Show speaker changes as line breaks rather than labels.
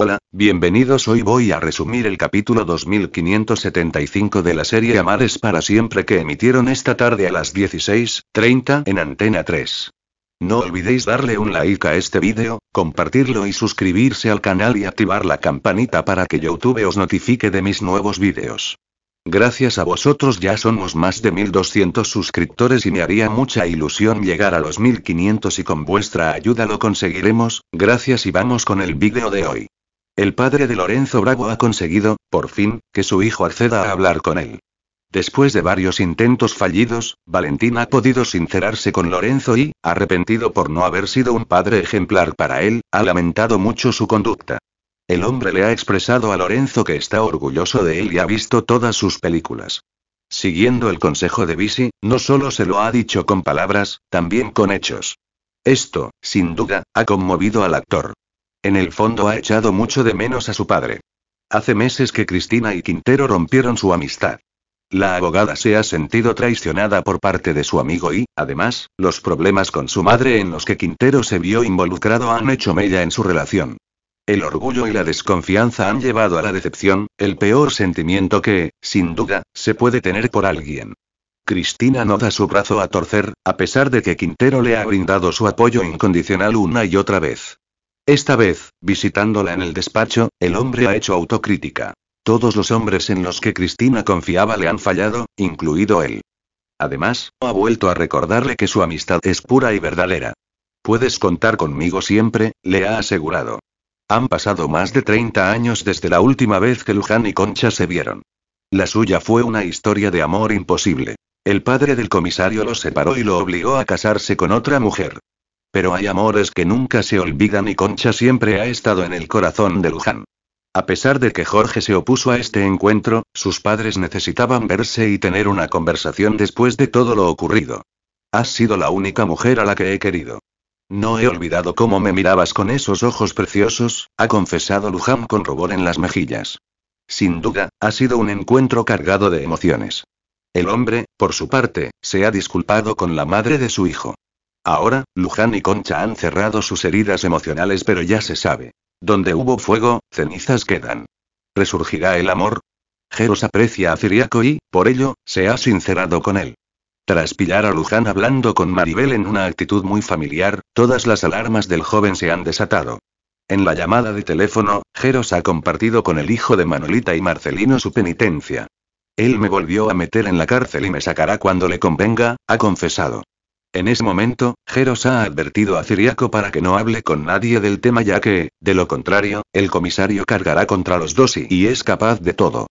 Hola, bienvenidos. Hoy voy a resumir el capítulo 2575 de la serie Amares para siempre que emitieron esta tarde a las 16:30 en Antena 3. No olvidéis darle un like a este vídeo, compartirlo y suscribirse al canal y activar la campanita para que YouTube os notifique de mis nuevos vídeos. Gracias a vosotros ya somos más de 1200 suscriptores y me haría mucha ilusión llegar a los 1500 y con vuestra ayuda lo conseguiremos, gracias y vamos con el vídeo de hoy. El padre de Lorenzo Bravo ha conseguido, por fin, que su hijo acceda a hablar con él. Después de varios intentos fallidos, Valentín ha podido sincerarse con Lorenzo y, arrepentido por no haber sido un padre ejemplar para él, ha lamentado mucho su conducta. El hombre le ha expresado a Lorenzo que está orgulloso de él y ha visto todas sus películas. Siguiendo el consejo de Bisi, no solo se lo ha dicho con palabras, también con hechos. Esto, sin duda, ha conmovido al actor. En el fondo ha echado mucho de menos a su padre. Hace meses que Cristina y Quintero rompieron su amistad. La abogada se ha sentido traicionada por parte de su amigo y, además, los problemas con su madre en los que Quintero se vio involucrado han hecho mella en su relación. El orgullo y la desconfianza han llevado a la decepción, el peor sentimiento que, sin duda, se puede tener por alguien. Cristina no da su brazo a torcer, a pesar de que Quintero le ha brindado su apoyo incondicional una y otra vez. Esta vez, visitándola en el despacho, el hombre ha hecho autocrítica. Todos los hombres en los que Cristina confiaba le han fallado, incluido él. Además, ha vuelto a recordarle que su amistad es pura y verdadera. Puedes contar conmigo siempre, le ha asegurado. Han pasado más de 30 años desde la última vez que Luján y Concha se vieron. La suya fue una historia de amor imposible. El padre del comisario lo separó y lo obligó a casarse con otra mujer. Pero hay amores que nunca se olvidan y Concha siempre ha estado en el corazón de Luján. A pesar de que Jorge se opuso a este encuentro, sus padres necesitaban verse y tener una conversación después de todo lo ocurrido. Has sido la única mujer a la que he querido. No he olvidado cómo me mirabas con esos ojos preciosos, ha confesado Luján con rubor en las mejillas. Sin duda, ha sido un encuentro cargado de emociones. El hombre, por su parte, se ha disculpado con la madre de su hijo. Ahora, Luján y Concha han cerrado sus heridas emocionales, pero ya se sabe. Donde hubo fuego, cenizas quedan. ¿Resurgirá el amor? Geros aprecia a Ciriaco y, por ello, se ha sincerado con él. Tras pillar a Luján hablando con Maribel en una actitud muy familiar, todas las alarmas del joven se han desatado. En la llamada de teléfono, Geros ha compartido con el hijo de Manolita y Marcelino su penitencia. Él me volvió a meter en la cárcel y me sacará cuando le convenga, ha confesado. En ese momento, Geros ha advertido a Ciriaco para que no hable con nadie del tema ya que, de lo contrario, el comisario cargará contra los dos y es capaz de todo.